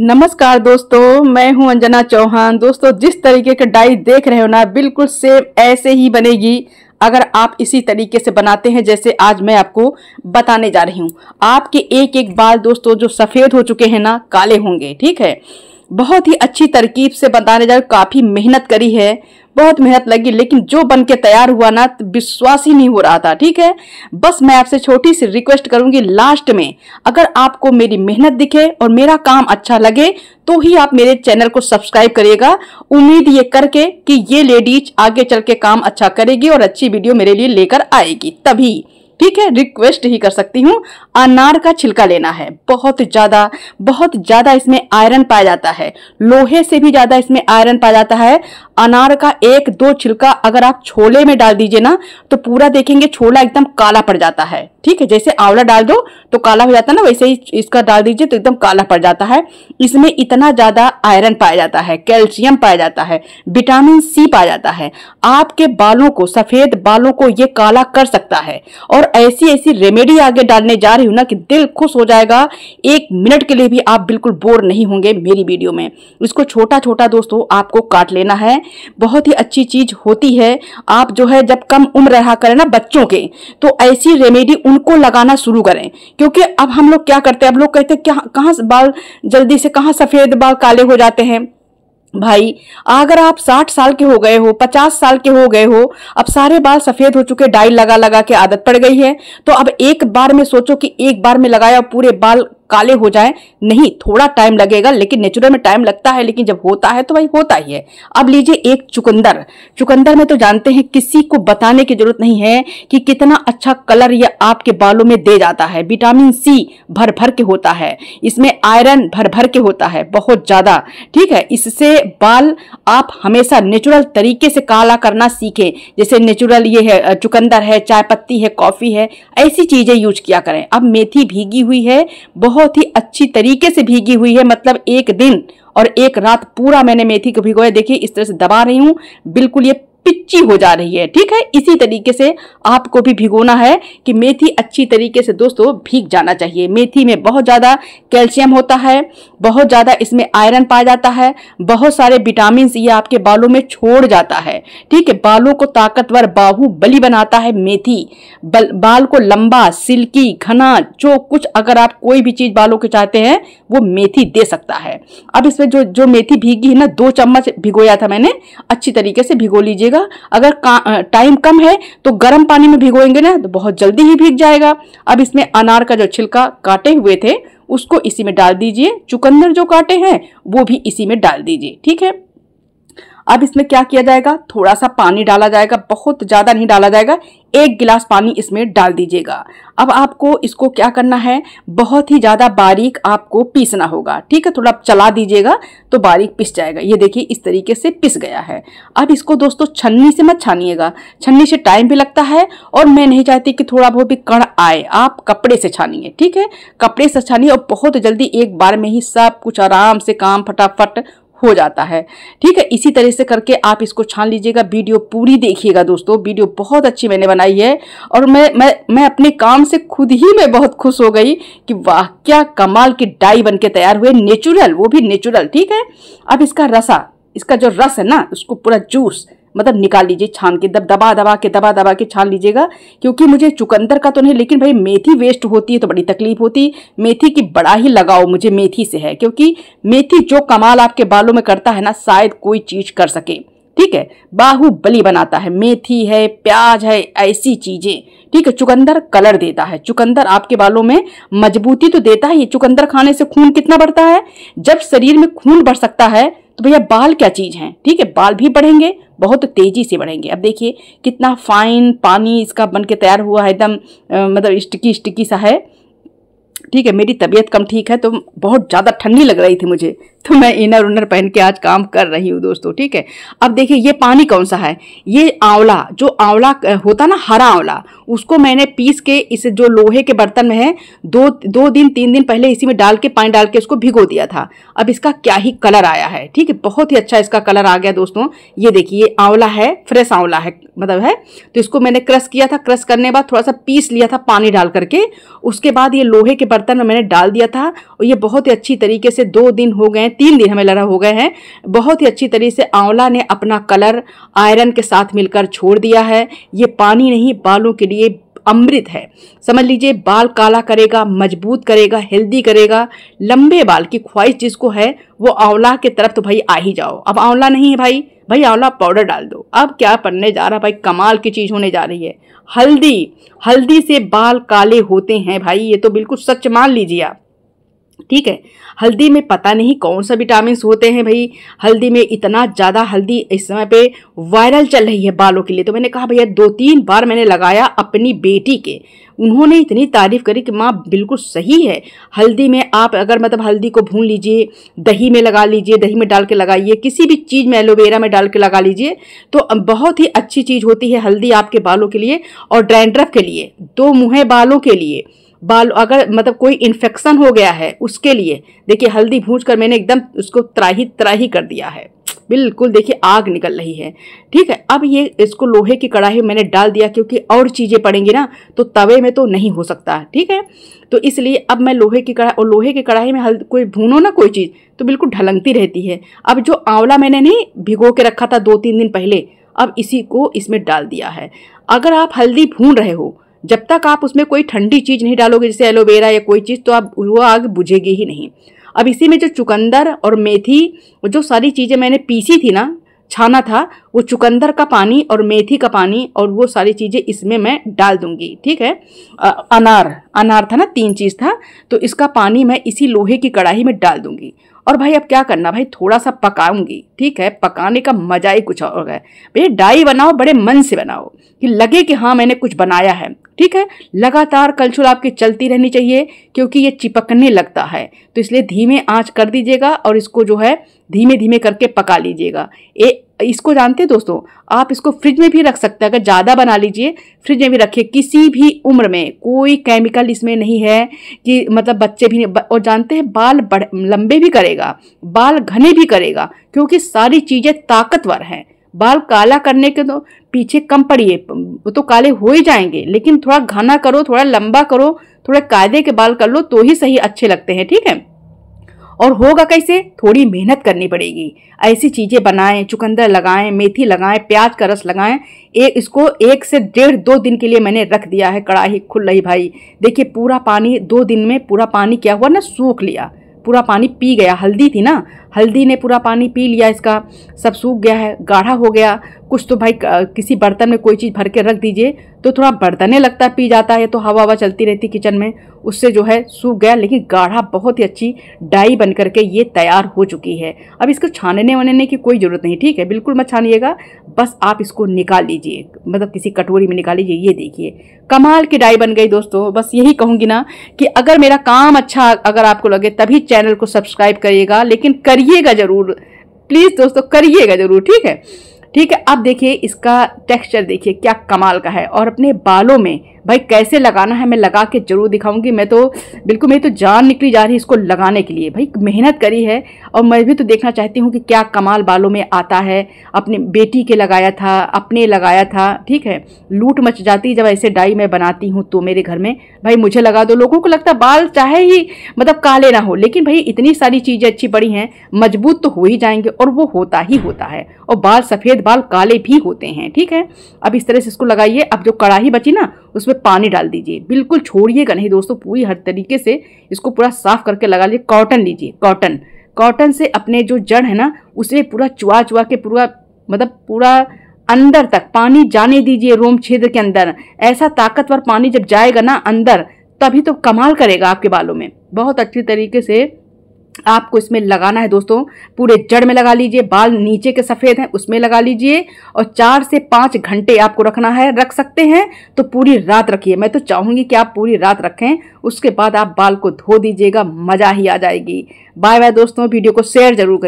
नमस्कार दोस्तों मैं हूं अंजना चौहान दोस्तों जिस तरीके का डाई देख रहे हो ना बिल्कुल सेम ऐसे ही बनेगी अगर आप इसी तरीके से बनाते हैं जैसे आज मैं आपको बताने जा रही हूं आपके एक एक बाल दोस्तों जो सफ़ेद हो चुके हैं ना काले होंगे ठीक है बहुत ही अच्छी तरकीब से बताने जा काफ़ी मेहनत करी है बहुत मेहनत लगी लेकिन जो बन के तैयार हुआ ना तो विश्वास ही नहीं हो रहा था ठीक है बस मैं आपसे छोटी सी रिक्वेस्ट करूंगी लास्ट में अगर आपको मेरी मेहनत दिखे और मेरा काम अच्छा लगे तो ही आप मेरे चैनल को सब्सक्राइब करिएगा उम्मीद ये करके कि ये लेडीज आगे चल के काम अच्छा करेगी और अच्छी वीडियो मेरे लिए लेकर आएगी तभी ठीक है रिक्वेस्ट ही कर सकती हूँ अनार का छिलका लेना है बहुत ज्यादा बहुत ज्यादा इसमें आयरन पाया जाता है लोहे से भी ज्यादा इसमें आयरन पाया जाता है अनार का एक दो छिलका अगर आप छोले में डाल दीजिए ना तो पूरा देखेंगे छोला एकदम काला पड़ जाता है ठीक है जैसे आंवला डाल दो तो काला हो जाता है ना वैसे ही इसका डाल दीजिए तो एकदम काला पड़ जाता है इसमें इतना ज्यादा आयरन पाया जाता है कैल्शियम पाया जाता है विटामिन सी पाया जाता है आपके बालों को सफेद बालों को ये काला कर सकता है और ऐसी ऐसी रेमेडी आगे डालने जा रही हूँ ना कि दिल खुश हो जाएगा एक मिनट के लिए भी आप बिल्कुल बोर नहीं होंगे मेरी वीडियो में इसको छोटा छोटा दोस्तों आपको काट लेना है बहुत ही अच्छी चीज होती है आप जो है जब कम उम्र रहा करें ना बच्चों के तो ऐसी रेमेडी उनको लगाना शुरू करें क्योंकि अब हम लोग क्या करते हैं अब लोग कहते हैं कहाँ बाल जल्दी से कहाँ सफ़ेद बाल काले हो जाते हैं भाई अगर आप साठ साल के हो गए हो पचास साल के हो गए हो अब सारे बाल सफेद हो चुके डाई लगा लगा के आदत पड़ गई है तो अब एक बार में सोचो कि एक बार में लगाया पूरे बाल काले हो जाएं नहीं थोड़ा टाइम लगेगा लेकिन नेचुरल में टाइम लगता है लेकिन जब होता है तो भाई होता ही है अब लीजिए एक चुकंदर चुकंदर में तो जानते हैं किसी को बताने की जरूरत नहीं है कि कितना अच्छा कलर यह आपके बालों में दे जाता है विटामिन सी भर भर के होता है इसमें आयरन भर भर के होता है बहुत ज्यादा ठीक है इससे बाल आप हमेशा नेचुरल तरीके से काला करना सीखें जैसे नेचुरल ये है चुकंदर है चाय पत्ती है कॉफी है ऐसी चीजें यूज किया करें अब मेथी भीगी हुई है बहुत बहुत ही अच्छी तरीके से भीगी हुई है मतलब एक दिन और एक रात पूरा मैंने मेथी को भिगोया देखिए इस तरह से दबा रही हूँ बिल्कुल ये पिच्ची हो जा रही है ठीक है इसी तरीके से आपको भी भिगोना है कि मेथी अच्छी तरीके से दोस्तों भीग जाना चाहिए मेथी में बहुत ज़्यादा कैल्शियम होता है बहुत ज़्यादा इसमें आयरन पाया जाता है बहुत सारे विटामिन ये आपके बालों में छोड़ जाता है ठीक है बालों को ताकतवर बाहुबली बनाता है मेथी बल, बाल को लंबा सिल्की घना जो कुछ अगर आप कोई भी चीज़ बालों के चाहते हैं वो मेथी दे सकता है अब इसमें जो जो मेथी भीगी है ना दो चम्मच भिगोया था मैंने अच्छी तरीके से भिगो लीजिएगा अगर टाइम कम है तो गर्म पानी में भिगोएंगे ना तो बहुत जल्दी ही भीग जाएगा अब इसमें अनार का जो छिलका काटे हुए थे उसको इसी में डाल दीजिए चुकंदर जो काटे हैं वो भी इसी में डाल दीजिए ठीक है अब इसमें क्या किया जाएगा थोड़ा सा पानी डाला जाएगा बहुत ज़्यादा नहीं डाला जाएगा एक गिलास पानी इसमें डाल दीजिएगा अब आपको इसको क्या करना है बहुत ही ज़्यादा बारीक आपको पीसना होगा ठीक है थोड़ा चला दीजिएगा तो बारीक पिस जाएगा ये देखिए इस तरीके से पिस गया है अब इसको दोस्तों छन्नी से मत छानिएगा छन्नी से टाइम भी लगता है और मैं नहीं चाहती कि थोड़ा बहुत भी कण आए आप कपड़े से छानिए ठीक है कपड़े से छानिए और बहुत जल्दी एक बार में ही सब कुछ आराम से काम फटाफट हो जाता है ठीक है इसी तरह से करके आप इसको छान लीजिएगा वीडियो पूरी देखिएगा दोस्तों वीडियो बहुत अच्छी मैंने बनाई है और मैं मैं मैं अपने काम से खुद ही मैं बहुत खुश हो गई कि वाह क्या कमाल की डाई बन के तैयार हुए नेचुरल वो भी नेचुरल ठीक है अब इसका रसा इसका जो रस है ना उसको पूरा जूस मतलब निकाल लीजिए छान के दब दबा दबा के दबा दबा के छान लीजिएगा क्योंकि मुझे चुकंदर का तो नहीं लेकिन भाई मेथी वेस्ट होती है तो बड़ी तकलीफ होती मेथी की बड़ा ही लगाव मुझे मेथी से है क्योंकि मेथी जो कमाल आपके बालों में करता है ना शायद कोई चीज कर सके ठीक है बाहुबली बनाता है मेथी है प्याज है ऐसी चीजें ठीक है चुकंदर कलर देता है चुकंदर आपके बालों में मजबूती तो देता है ये चुकंदर खाने से खून कितना बढ़ता है जब शरीर में खून बढ़ सकता है तो भैया बाल क्या चीज है ठीक है बाल भी बढ़ेंगे बहुत तेज़ी से बढ़ेंगे अब देखिए कितना फाइन पानी इसका बन के तैयार हुआ है एकदम मतलब स्टिकी स्टिकी सा है ठीक है मेरी तबीयत कम ठीक है तो बहुत ज़्यादा ठंडी लग रही थी मुझे तो मैं इनर उनर पहन के आज काम कर रही हूँ दोस्तों ठीक है अब देखिए ये पानी कौन सा है ये आंवला जो आंवला होता ना हरा आंवला उसको मैंने पीस के इस जो लोहे के बर्तन में है दो दो दिन तीन दिन पहले इसी में डाल के पानी डाल के इसको भिगो दिया था अब इसका क्या ही कलर आया है ठीक है बहुत ही अच्छा इसका कलर आ गया दोस्तों ये देखिए ये आंवला है फ्रेश आंवला है मतलब है तो इसको मैंने क्रश किया था क्रश करने के बाद थोड़ा सा पीस लिया था पानी डाल करके उसके बाद ये लोहे के बर्तन में मैंने डाल दिया था और ये बहुत ही अच्छी तरीके से दो दिन हो गए तीन दिन हमें लड़ा हो गए हैं बहुत ही अच्छी तरीके से आंवला ने अपना कलर आयरन के साथ मिलकर छोड़ दिया है ये पानी नहीं बालों के लिए अमृत है समझ लीजिए बाल काला करेगा मजबूत करेगा हेल्दी करेगा लंबे बाल की ख्वाहिश जिसको है वो आंवला के तरफ तो भाई आ ही जाओ अब आंवला नहीं है भाई भाई आंवला पाउडर डाल दो अब क्या पढ़ने जा रहा भाई कमाल की चीज़ होने जा रही है हल्दी हल्दी से बाल काले होते हैं भाई ये तो बिल्कुल सच मान लीजिए आप ठीक है हल्दी में पता नहीं कौन सा विटामिन होते हैं भाई हल्दी में इतना ज़्यादा हल्दी इस समय पे वायरल चल रही है बालों के लिए तो मैंने कहा भैया दो तीन बार मैंने लगाया अपनी बेटी के उन्होंने इतनी तारीफ़ करी कि माँ बिल्कुल सही है हल्दी में आप अगर मतलब हल्दी को भून लीजिए दही में लगा लीजिए दही में डाल के लगाइए किसी भी चीज़ में एलोवेरा में डाल के लगा लीजिए तो बहुत ही अच्छी चीज़ होती है हल्दी आपके बालों के लिए और ड्रैंड्रफ के लिए दो मुँह बालों के लिए बाल अगर मतलब कोई इन्फेक्शन हो गया है उसके लिए देखिए हल्दी भूज कर मैंने एकदम उसको त्राही त्राही कर दिया है बिल्कुल देखिए आग निकल रही है ठीक है अब ये इसको लोहे की कढ़ाई मैंने डाल दिया क्योंकि और चीज़ें पड़ेंगी ना तो तवे में तो नहीं हो सकता ठीक है तो इसलिए अब मैं लोहे की कढ़ाई और लोहे की कढ़ाई में हल्द कोई भूनो ना कोई चीज़ तो बिल्कुल ढलंगती रहती है अब जो आंवला मैंने नहीं भिगो के रखा था दो तीन दिन पहले अब इसी को इसमें डाल दिया है अगर आप हल्दी भून रहे हो जब तक आप उसमें कोई ठंडी चीज़ नहीं डालोगे जैसे एलोवेरा या कोई चीज़ तो आप वो आग बुझेगी ही नहीं अब इसी में जो चुकंदर और मेथी जो सारी चीज़ें मैंने पीसी थी ना छाना था वो चुकंदर का पानी और मेथी का पानी और वो सारी चीज़ें इसमें मैं डाल दूंगी ठीक है आ, अनार अनार था ना तीन चीज़ था तो इसका पानी मैं इसी लोहे की कढ़ाई में डाल दूंगी और भाई अब क्या करना भाई थोड़ा सा पकाऊंगी ठीक है पकाने का मजा ही कुछ और है भैया डाई बनाओ बड़े मन से बनाओ कि लगे कि हाँ मैंने कुछ बनाया है ठीक है लगातार कलछुल आपकी चलती रहनी चाहिए क्योंकि ये चिपकने लगता है तो इसलिए धीमे आँच कर दीजिएगा और इसको जो है धीमे धीमे करके पका लीजिएगा ए इसको जानते हैं दोस्तों आप इसको फ्रिज में भी रख सकते हैं अगर ज़्यादा बना लीजिए फ्रिज में भी रखिए किसी भी उम्र में कोई केमिकल इसमें नहीं है कि मतलब बच्चे भी और जानते हैं बाल बढ़ लंबे भी करेगा बाल घने भी करेगा क्योंकि सारी चीज़ें ताकतवर हैं बाल काला करने के तो पीछे कम पड़िए वो तो काले हो ही जाएंगे लेकिन थोड़ा घना करो थोड़ा लंबा करो थोड़े कायदे के बाल कर लो तो ही सही अच्छे लगते हैं ठीक है और होगा कैसे थोड़ी मेहनत करनी पड़ेगी ऐसी चीज़ें बनाएं चुकंदर लगाएं मेथी लगाएं प्याज का रस लगाएं एक इसको एक से डेढ़ दो दिन के लिए मैंने रख दिया है कड़ाही खुल रही भाई देखिए पूरा पानी दो दिन में पूरा पानी क्या हुआ ना सूख लिया पूरा पानी पी गया हल्दी थी ना हल्दी ने पूरा पानी पी लिया इसका सब सूख गया है गाढ़ा हो गया कुछ तो भाई किसी बर्तन में कोई चीज़ भर के रख दीजिए तो थोड़ा बर्तने लगता है पी जाता है तो हवा हवा चलती रहती किचन में उससे जो है सूख गया लेकिन गाढ़ा बहुत ही अच्छी डाई बन करके ये तैयार हो चुकी है अब इसको छानने वनने की कोई ज़रूरत नहीं ठीक है बिल्कुल मत छानिएगा बस आप इसको निकाल लीजिए मतलब किसी कटोरी में निकाल लीजिए ये देखिए कमाल की डाई बन गई दोस्तों बस यही कहूँगी ना कि अगर मेरा काम अच्छा अगर आपको लगे तभी चैनल को सब्सक्राइब करिएगा लेकिन करिएगा ज़रूर प्लीज़ दोस्तों करिएगा ज़रूर ठीक है ठीक है अब देखिए इसका टेक्सचर देखिए क्या कमाल का है और अपने बालों में भाई कैसे लगाना है मैं लगा के जरूर दिखाऊंगी मैं तो बिल्कुल मेरी तो जान निकली जा रही है इसको लगाने के लिए भाई मेहनत करी है और मैं भी तो देखना चाहती हूँ कि क्या कमाल बालों में आता है अपने बेटी के लगाया था अपने लगाया था ठीक है लूट मच जाती जब ऐसे डाई मैं बनाती हूँ तो मेरे घर में भाई मुझे लगा दो लोगों को लगता बाल चाहे ही मतलब काले ना हो लेकिन भाई इतनी सारी चीज़ें अच्छी पड़ी हैं मजबूत तो हो ही जाएंगे और वो होता ही होता है और बाल सफ़ेद सफ़ेद बाल काले भी होते हैं ठीक है अब इस तरह से इसको लगाइए अब जो कढ़ाई बची ना उसमें पानी डाल दीजिए बिल्कुल छोड़िएगा नहीं दोस्तों पूरी हर तरीके से इसको पूरा साफ करके लगा लीजिए कॉटन लीजिए कॉटन कॉटन से अपने जो जड़ है ना उसे पूरा चुआ चुआ के पूरा मतलब पूरा अंदर तक पानी जाने दीजिए रोम छिद्र के अंदर ऐसा ताकतवर पानी जब जाएगा ना अंदर तभी तो कमाल करेगा आपके बालों में बहुत अच्छी तरीके से आपको इसमें लगाना है दोस्तों पूरे जड़ में लगा लीजिए बाल नीचे के सफ़ेद हैं उसमें लगा लीजिए और चार से पाँच घंटे आपको रखना है रख सकते हैं तो पूरी रात रखिए मैं तो चाहूँगी कि आप पूरी रात रखें उसके बाद आप बाल को धो दीजिएगा मज़ा ही आ जाएगी बाय बाय दोस्तों वीडियो को शेयर जरूर करें